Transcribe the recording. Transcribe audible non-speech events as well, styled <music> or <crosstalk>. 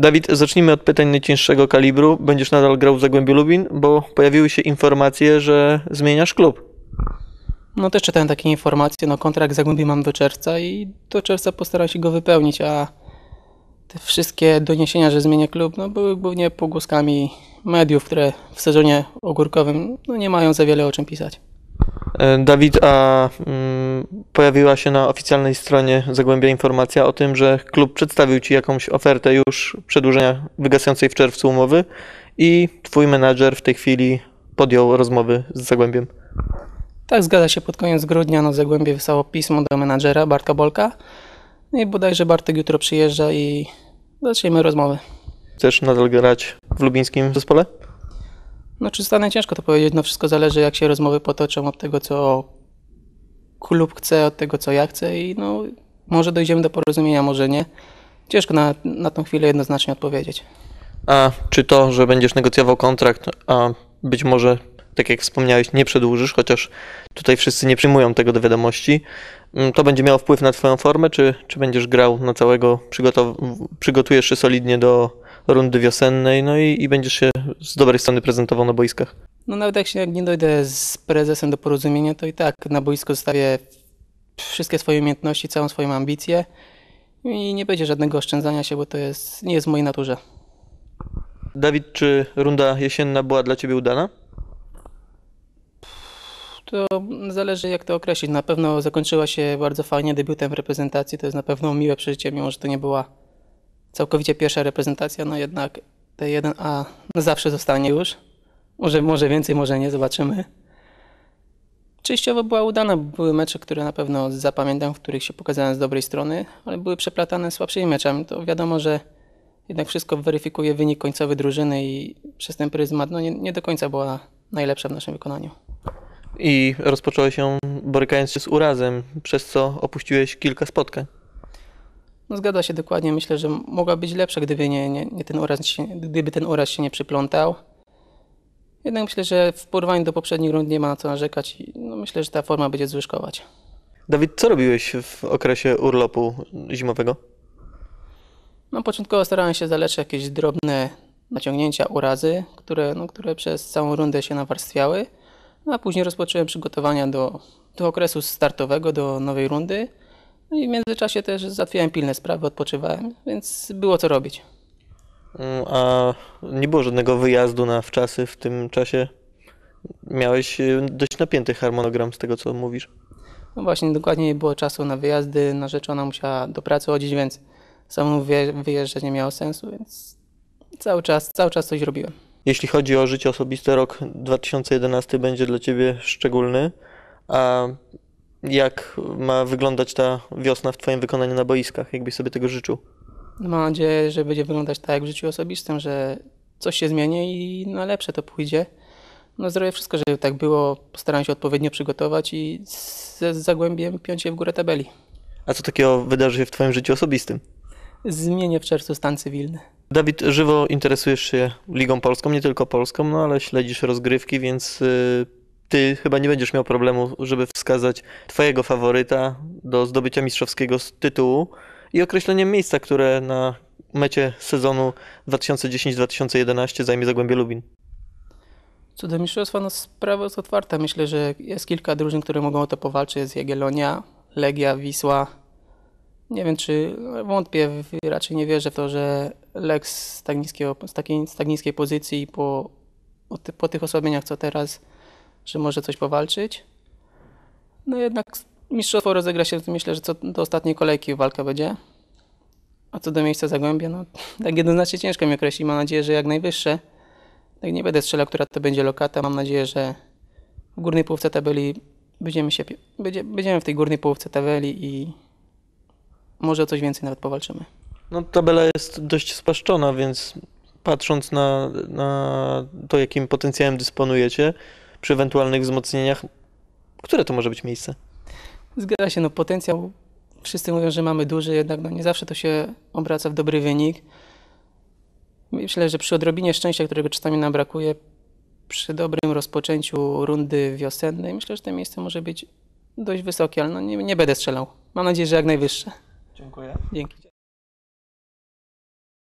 Dawid, zacznijmy od pytań najcięższego kalibru. Będziesz nadal grał w Zagłębiu Lubin, bo pojawiły się informacje, że zmieniasz klub. No też czytałem takie informacje, no kontrakt Zagłębi mam do czerwca i do czerwca postaram się go wypełnić, a te wszystkie doniesienia, że zmienię klub, no były głównie pogłoskami mediów, które w sezonie ogórkowym no, nie mają za wiele o czym pisać. E, Dawid, a mm, pojawiła się na oficjalnej stronie Zagłębia informacja o tym, że klub przedstawił Ci jakąś ofertę już przedłużenia wygasającej w czerwcu umowy i Twój menadżer w tej chwili podjął rozmowy z Zagłębiem. Tak, zgadza się. Pod koniec grudnia no, Zagłębie wysłało pismo do menadżera Bartka Bolka. No i bodajże Bartek jutro przyjeżdża i zaczniemy rozmowy. Chcesz nadal grać w lubińskim zespole? No czy stanę ciężko to powiedzieć, no wszystko zależy jak się rozmowy potoczą od tego, co klub chce, od tego, co ja chcę i no może dojdziemy do porozumienia, może nie. Ciężko na, na tą chwilę jednoznacznie odpowiedzieć. A czy to, że będziesz negocjował kontrakt, a być może, tak jak wspomniałeś, nie przedłużysz, chociaż tutaj wszyscy nie przyjmują tego do wiadomości, mm, to będzie miało wpływ na Twoją formę, czy, czy będziesz grał na całego, przygotowujesz się solidnie do rundy wiosennej, no i, i będziesz się z dobrej strony prezentował na boiskach. No nawet jak się nie dojdę z prezesem do porozumienia, to i tak na boisku zostawię wszystkie swoje umiejętności, całą swoją ambicję i nie będzie żadnego oszczędzania się, bo to jest, nie jest w mojej naturze. Dawid, czy runda jesienna była dla Ciebie udana? To zależy jak to określić. Na pewno zakończyła się bardzo fajnie debiutem w reprezentacji. To jest na pewno miłe przeżycie, mimo że to nie była całkowicie pierwsza reprezentacja, no jednak te 1A zawsze zostanie już. Może, może więcej, może nie, zobaczymy. Częściowo była udana, były mecze, które na pewno zapamiętam, w których się pokazałem z dobrej strony, ale były przeplatane słabszymi meczami. To wiadomo, że jednak wszystko weryfikuje wynik końcowy drużyny i przez ten pryzmat no nie, nie do końca była najlepsza w naszym wykonaniu. I rozpocząłeś się borykając się z urazem, przez co opuściłeś kilka spotkań. No zgadza się dokładnie, myślę, że mogła być lepsza, gdyby, nie, nie, nie ten uraz się, gdyby ten uraz się nie przyplątał. Jednak myślę, że w porównaniu do poprzednich rund nie ma na co narzekać i no myślę, że ta forma będzie złyszkować. Dawid, co robiłeś w okresie urlopu zimowego? No, początkowo starałem się zaleczyć jakieś drobne naciągnięcia, urazy, które, no, które przez całą rundę się nawarstwiały, no, a później rozpocząłem przygotowania do, do okresu startowego, do nowej rundy. No i w międzyczasie też zatwierdzałem pilne sprawy, odpoczywałem, więc było co robić. Mm, a nie było żadnego wyjazdu na wczasy w tym czasie? Miałeś y, dość napięty harmonogram z tego, co mówisz. No właśnie, dokładnie nie było czasu na wyjazdy, narzeczona musiała do pracy chodzić, więc samo wyjeżdżać nie miało sensu, więc cały czas, cały czas coś robiłem. Jeśli chodzi o życie osobiste, rok 2011 będzie dla Ciebie szczególny, a jak ma wyglądać ta wiosna w Twoim wykonaniu na boiskach, jakbyś sobie tego życzył? Mam nadzieję, że będzie wyglądać tak jak w życiu osobistym, że coś się zmieni i na lepsze to pójdzie. No zrobię wszystko, żeby tak było. Postaram się odpowiednio przygotować i z zagłębiem piąć się w górę tabeli. A co takiego wydarzy się w Twoim życiu osobistym? Zmienię w czerwcu stan cywilny. Dawid, żywo interesujesz się Ligą Polską, nie tylko Polską, no ale śledzisz rozgrywki, więc y, ty chyba nie będziesz miał problemu, żeby wskazać twojego faworyta do zdobycia mistrzowskiego tytułu i określeniem miejsca, które na mecie sezonu 2010-2011 zajmie Zagłębie Lubin. Co do mistrzostwa, no sprawa jest otwarta. Myślę, że jest kilka drużyn, które mogą o to powalczyć. Jest Jagiellonia, Legia, Wisła. Nie wiem, czy no, wątpię, raczej nie wierzę w to, że Lex z tak, z takiej, z tak niskiej pozycji po, po tych osłabieniach, co teraz że może coś powalczyć. No jednak mistrzostwo rozegra się, myślę, że co do ostatniej kolejki walka będzie. A co do miejsca Zagłębia, no <laughs> tak jednoznacznie ciężko mi określić. Mam nadzieję, że jak najwyższe. Tak nie będę strzelał, która to będzie lokata. Mam nadzieję, że w górnej połówce tabeli będziemy, się, będzie, będziemy w tej górnej połówce tabeli i może o coś więcej nawet powalczymy. No tabela jest dość spaszczona, więc patrząc na, na to, jakim potencjałem dysponujecie, przy ewentualnych wzmocnieniach. Które to może być miejsce? Zgadza się, no potencjał wszyscy mówią, że mamy duży, jednak no nie zawsze to się obraca w dobry wynik. Myślę, że przy odrobinie szczęścia, którego czasami nam brakuje, przy dobrym rozpoczęciu rundy wiosennej, myślę, że to miejsce może być dość wysokie, ale no nie, nie będę strzelał. Mam nadzieję, że jak najwyższe. Dziękuję. Dzięki.